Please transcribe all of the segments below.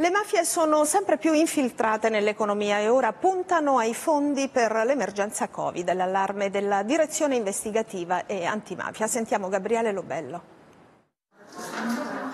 Le mafie sono sempre più infiltrate nell'economia e ora puntano ai fondi per l'emergenza Covid, l'allarme della direzione investigativa e antimafia. Sentiamo Gabriele Lobello.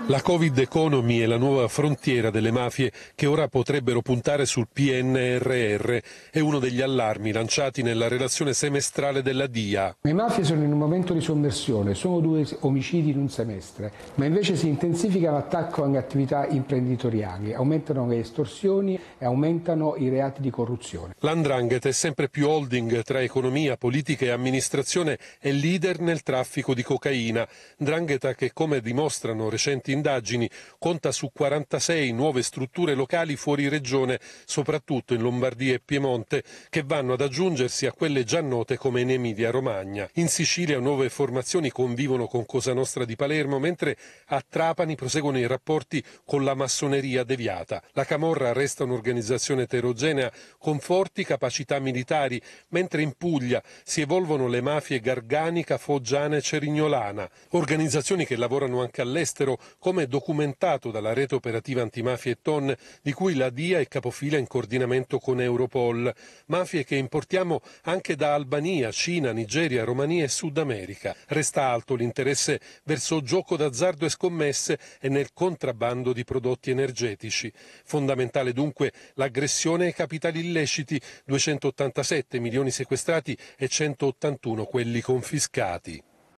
La Covid economy è la nuova frontiera delle mafie che ora potrebbero puntare sul PNRR. È uno degli allarmi lanciati nella relazione semestrale della DIA. Le mafie sono in un momento di sommersione, sono due omicidi in un semestre, ma invece si intensifica l'attacco alle attività imprenditoriali, aumentano le estorsioni e aumentano i reati di corruzione. L'Andrangheta è sempre più holding tra economia, politica e amministrazione e leader nel traffico di cocaina. Drangheta che come dimostrano recenti indagini conta su 46 nuove strutture locali fuori regione, soprattutto in Lombardia e Piemonte, che vanno ad aggiungersi a quelle già note come in Emilia-Romagna. In Sicilia nuove formazioni convivono con Cosa Nostra di Palermo, mentre a Trapani proseguono i rapporti con la massoneria deviata. La Camorra resta un'organizzazione eterogenea con forti capacità militari, mentre in Puglia si evolvono le mafie garganica, foggiana e cerignolana, organizzazioni che lavorano anche all'estero come documentato dalla rete operativa antimafia e TON, di cui la DIA è capofila in coordinamento con Europol, mafie che importiamo anche da Albania, Cina, Nigeria, Romania e Sud America. Resta alto l'interesse verso gioco d'azzardo e scommesse e nel contrabbando di prodotti energetici. Fondamentale dunque l'aggressione ai capitali illeciti, 287 milioni sequestrati e 181 quelli confiscati.